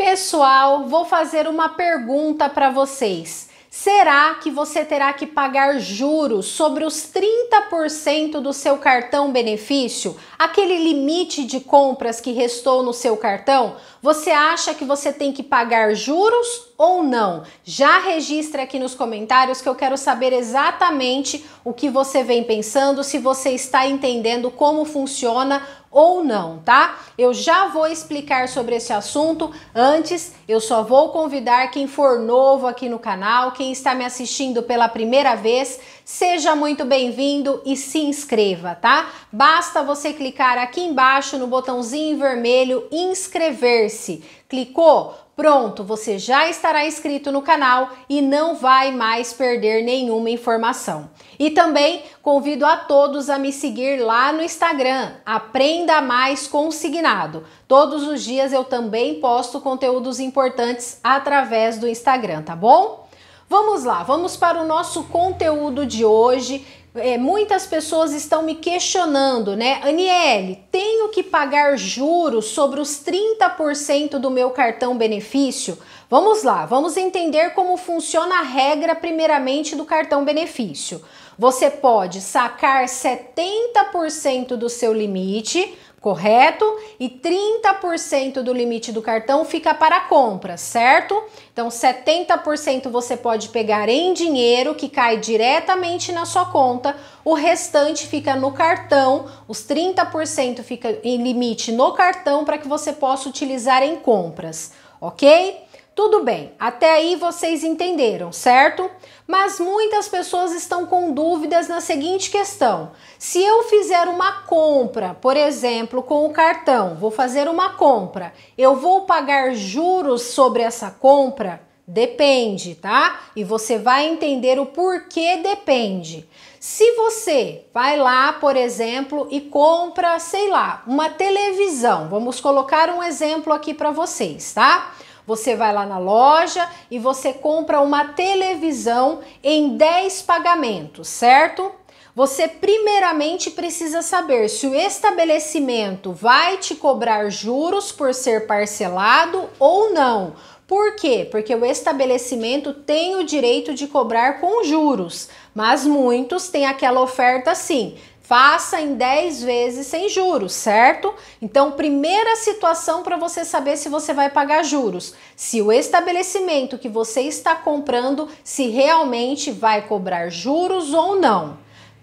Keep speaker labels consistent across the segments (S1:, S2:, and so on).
S1: Pessoal, vou fazer uma pergunta para vocês. Será que você terá que pagar juros sobre os 30% do seu cartão benefício? Aquele limite de compras que restou no seu cartão? Você acha que você tem que pagar juros ou não? Já registra aqui nos comentários que eu quero saber exatamente o que você vem pensando, se você está entendendo como funciona ou não, tá? Eu já vou explicar sobre esse assunto. Antes, eu só vou convidar quem for novo aqui no canal, quem está me assistindo pela primeira vez, seja muito bem-vindo e se inscreva, tá? Basta você clicar aqui embaixo no botãozinho vermelho inscrever-se. Clicou? Pronto, você já estará inscrito no canal e não vai mais perder nenhuma informação. E também convido a todos a me seguir lá no Instagram, Aprenda Mais Consignado. Todos os dias eu também posto conteúdos importantes através do Instagram, tá bom? Vamos lá, vamos para o nosso conteúdo de hoje é, muitas pessoas estão me questionando, né? Aniele, tenho que pagar juros sobre os 30% do meu cartão benefício? Vamos lá, vamos entender como funciona a regra, primeiramente, do cartão benefício. Você pode sacar 70% do seu limite correto? E 30% do limite do cartão fica para compras, certo? Então 70% você pode pegar em dinheiro que cai diretamente na sua conta, o restante fica no cartão, os 30% fica em limite no cartão para que você possa utilizar em compras, ok? Tudo bem, até aí vocês entenderam, certo? Mas muitas pessoas estão com dúvidas na seguinte questão: se eu fizer uma compra, por exemplo, com o cartão, vou fazer uma compra, eu vou pagar juros sobre essa compra? Depende, tá? E você vai entender o porquê depende. Se você vai lá, por exemplo, e compra, sei lá, uma televisão, vamos colocar um exemplo aqui para vocês, tá? Você vai lá na loja e você compra uma televisão em 10 pagamentos, certo? Você primeiramente precisa saber se o estabelecimento vai te cobrar juros por ser parcelado ou não. Por quê? Porque o estabelecimento tem o direito de cobrar com juros, mas muitos têm aquela oferta assim: Faça em 10 vezes sem juros, certo? Então, primeira situação para você saber se você vai pagar juros: se o estabelecimento que você está comprando se realmente vai cobrar juros ou não.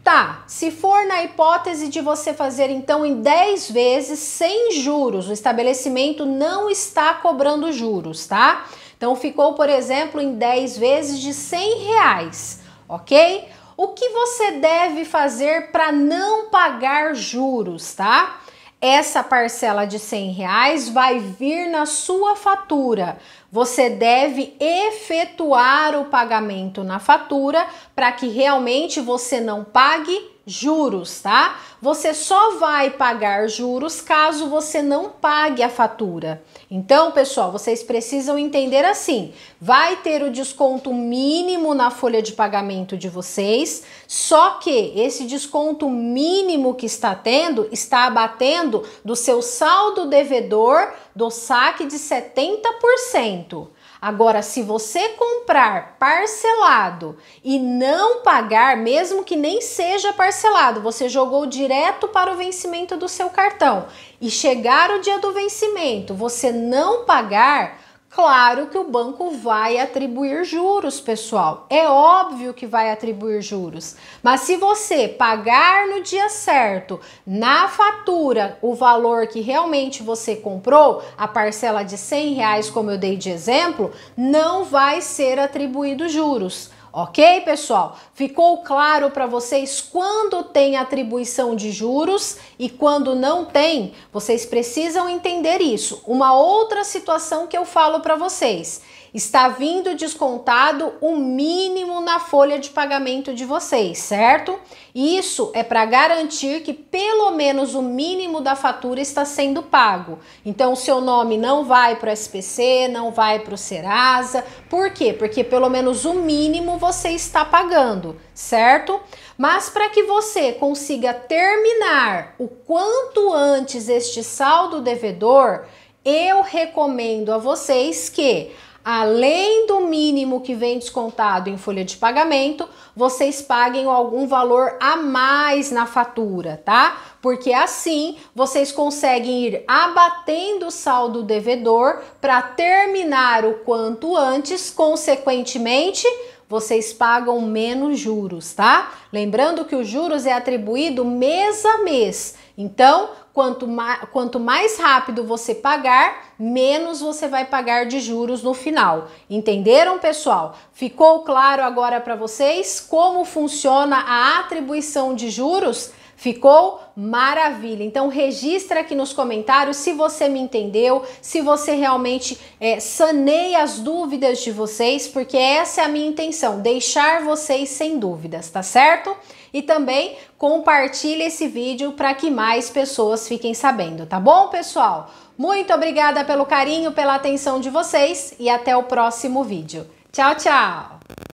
S1: Tá, se for na hipótese de você fazer então em 10 vezes sem juros, o estabelecimento não está cobrando juros, tá? Então ficou, por exemplo, em 10 vezes de 100 reais, ok? O que você deve fazer para não pagar juros, tá? Essa parcela de 100 reais vai vir na sua fatura. Você deve efetuar o pagamento na fatura para que realmente você não pague juros, tá? Você só vai pagar juros caso você não pague a fatura. Então, pessoal, vocês precisam entender assim: vai ter o desconto mínimo na folha de pagamento de vocês, só que esse desconto mínimo que está tendo está abatendo do seu saldo devedor do saque de 70%. Agora, se você comprar parcelado e não pagar, mesmo que nem seja parcelado, você jogou direto para o vencimento do seu cartão e chegar o dia do vencimento, você não pagar, Claro que o banco vai atribuir juros, pessoal. É óbvio que vai atribuir juros. Mas se você pagar no dia certo, na fatura, o valor que realmente você comprou, a parcela de 100 reais, como eu dei de exemplo, não vai ser atribuído juros. Ok, pessoal? Ficou claro para vocês quando tem atribuição de juros e quando não tem? Vocês precisam entender isso. Uma outra situação que eu falo para vocês está vindo descontado o mínimo na folha de pagamento de vocês, certo? Isso é para garantir que pelo menos o mínimo da fatura está sendo pago. Então, o seu nome não vai para o SPC, não vai para o Serasa. Por quê? Porque pelo menos o mínimo você está pagando, certo? Mas para que você consiga terminar o quanto antes este saldo devedor, eu recomendo a vocês que além do mínimo que vem descontado em folha de pagamento, vocês paguem algum valor a mais na fatura, tá? Porque assim vocês conseguem ir abatendo o saldo devedor para terminar o quanto antes, consequentemente vocês pagam menos juros, tá? Lembrando que os juros é atribuído mês a mês. Então, quanto, ma quanto mais rápido você pagar, menos você vai pagar de juros no final. Entenderam, pessoal? Ficou claro agora para vocês como funciona a atribuição de juros? Ficou? Maravilha! Então registra aqui nos comentários se você me entendeu, se você realmente é, sanei as dúvidas de vocês, porque essa é a minha intenção, deixar vocês sem dúvidas, tá certo? E também compartilhe esse vídeo para que mais pessoas fiquem sabendo, tá bom, pessoal? Muito obrigada pelo carinho, pela atenção de vocês e até o próximo vídeo. Tchau, tchau!